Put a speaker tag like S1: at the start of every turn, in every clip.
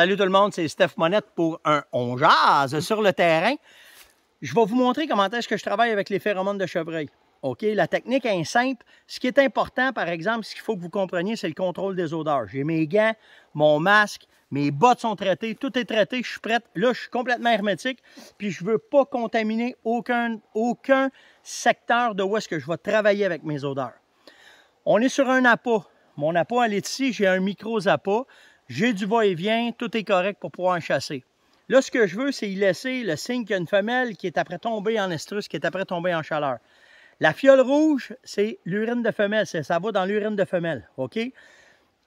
S1: Salut tout le monde, c'est Steph Monette pour un On jase mm. sur le terrain. Je vais vous montrer comment est-ce que je travaille avec les phéromones de chevreuil. OK, la technique est simple. Ce qui est important, par exemple, ce qu'il faut que vous compreniez, c'est le contrôle des odeurs. J'ai mes gants, mon masque, mes bottes sont traitées, tout est traité, je suis prête. Là, je suis complètement hermétique, puis je ne veux pas contaminer aucun, aucun secteur de où est-ce que je vais travailler avec mes odeurs. On est sur un appât. Mon appât, elle est ici, j'ai un micro-appât. J'ai du va-et-vient, tout est correct pour pouvoir en chasser. Là, ce que je veux, c'est y laisser le signe qu'il y a une femelle qui est après tombée en estrus, qui est après tombée en chaleur. La fiole rouge, c'est l'urine de femelle, ça va dans l'urine de femelle, OK?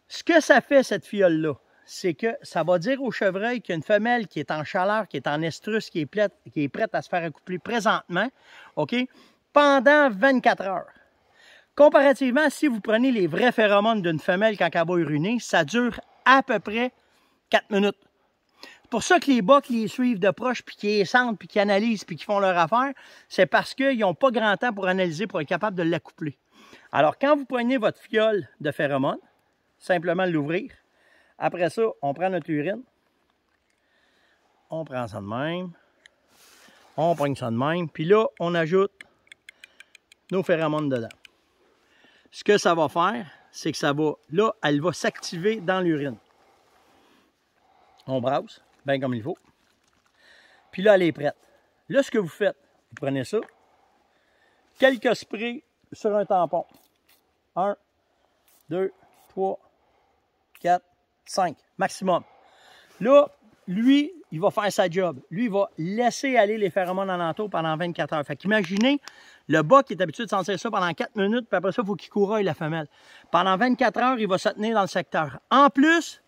S1: Ce que ça fait, cette fiole-là, c'est que ça va dire au chevreuil qu'une femelle qui est en chaleur, qui est en estrus, qui est, prête, qui est prête à se faire accoupler présentement, OK, pendant 24 heures. Comparativement, si vous prenez les vrais phéromones d'une femelle quand elle va uriner, ça dure à peu près 4 minutes. C'est pour ça que les bas qui les suivent de proche, puis qui les sentent, puis qui analysent, puis qui font leur affaire, c'est parce qu'ils n'ont pas grand temps pour analyser, pour être capable de l'accoupler. Alors, quand vous prenez votre fiole de phéromone, simplement l'ouvrir. Après ça, on prend notre urine. On prend ça de même. On prend ça de même. Puis là, on ajoute nos phéromones dedans. Ce que ça va faire, c'est que ça va, là, elle va s'activer dans l'urine. On brasse, bien comme il faut. Puis là, elle est prête. Là, ce que vous faites, vous prenez ça, quelques sprays sur un tampon. Un, deux, trois, quatre, cinq, maximum. Là, lui, il va faire sa job. Lui, il va laisser aller les phéromones alentour pendant 24 heures. Fait qu'imaginez le qui est habitué de sentir ça pendant 4 minutes, puis après ça, il faut qu'il couraille la femelle. Pendant 24 heures, il va se tenir dans le secteur. En plus,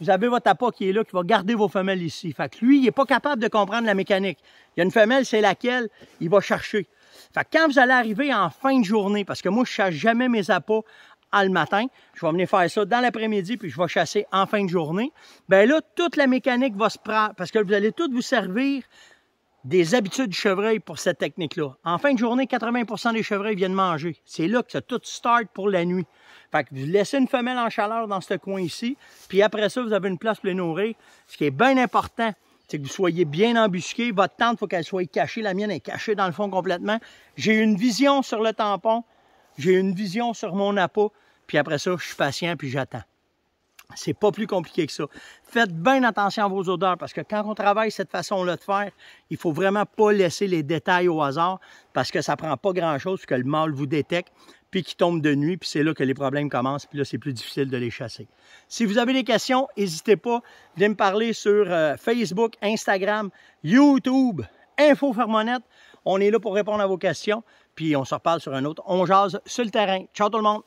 S1: vous avez votre appât qui est là, qui va garder vos femelles ici. Fait que lui, il n'est pas capable de comprendre la mécanique. Il y a une femelle, c'est laquelle il va chercher. Fait quand vous allez arriver en fin de journée, parce que moi, je ne chasse jamais mes appâts le matin, je vais venir faire ça dans l'après-midi, puis je vais chasser en fin de journée. Ben là, toute la mécanique va se prendre, parce que vous allez toutes vous servir des habitudes du chevreuil pour cette technique-là. En fin de journée, 80 des chevreuils viennent manger. C'est là que ça tout start pour la nuit. Fait que vous laissez une femelle en chaleur dans ce coin ici, puis après ça, vous avez une place pour les nourrir. Ce qui est bien important, c'est que vous soyez bien embusqué. Votre tente, il faut qu'elle soit cachée. La mienne est cachée dans le fond complètement. J'ai une vision sur le tampon, j'ai une vision sur mon appât, puis après ça, je suis patient, puis j'attends. C'est pas plus compliqué que ça. Faites bien attention à vos odeurs parce que quand on travaille cette façon-là de faire, il faut vraiment pas laisser les détails au hasard parce que ça prend pas grand-chose que le mâle vous détecte puis qu'il tombe de nuit, puis c'est là que les problèmes commencent, puis là, c'est plus difficile de les chasser. Si vous avez des questions, n'hésitez pas, venez me parler sur euh, Facebook, Instagram, YouTube, Info Fermonette. On est là pour répondre à vos questions, puis on se reparle sur un autre. On jase sur le terrain. Ciao tout le monde!